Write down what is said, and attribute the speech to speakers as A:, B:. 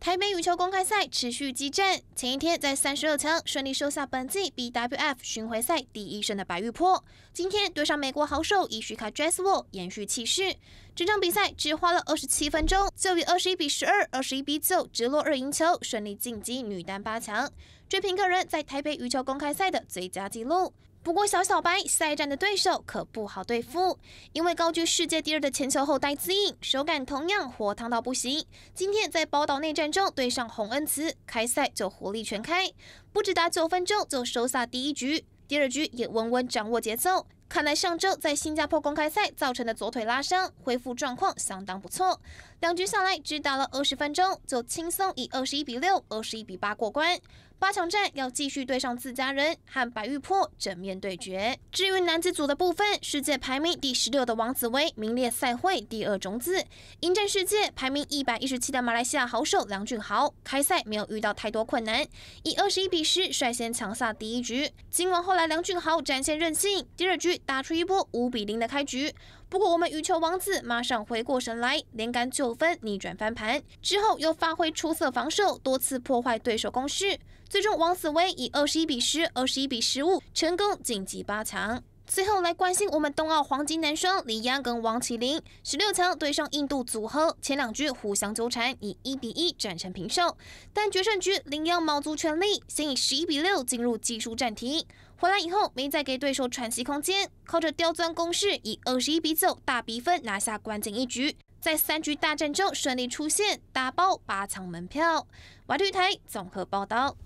A: 台北羽球公开赛持续激战，前一天在三十二强顺利收下本季 BWF 巡回赛第一胜的白玉坡，今天对上美国好手伊徐卡· e a l l 延续气势。整场比赛只花了二十七分钟，就以二十一比十二、二十一比九直落二赢球，顺利晋级女单八强，追平个人在台北羽球公开赛的最佳纪录。不过，小小白赛战的对手可不好对付，因为高居世界第二的前球后带 z i 手感同样火烫到不行。今天在宝岛内战中对上洪恩慈，开赛就火力全开，不止打九分钟就收下第一局，第二局也稳稳掌握节奏。看来上周在新加坡公开赛造成的左腿拉伤恢复状况相当不错，两局下来只打了二十分钟就轻松以二十一比六、二十一比八过关。八强战要继续对上自家人和白玉珀正面对决。至于男子组的部分，世界排名第十六的王子威名列赛会第二种子，迎战世界排名一百一十七的马来西亚好手梁俊豪。开赛没有遇到太多困难，以二十一比十率先抢下第一局。今晚后来梁俊豪展现韧性，第二局。打出一波五比零的开局，不过我们羽球王子马上回过神来，连杆九分逆转翻盘，之后又发挥出色防守，多次破坏对手攻势，最终王子威以二十一比十、二十一比十五成功晋级八强。最后来关心我们冬奥黄金男双李阳跟王启林，十六强对上印度组合，前两局互相纠缠，以一比一战成平手。但决胜局林央卯足全力，先以十一比六进入技术暂停，回来以后没再给对手喘息空间，靠着刁钻攻势以二十一比九大比分拿下关键一局，在三局大战中顺利出线，打包八强门票。瓦玉台综合报道。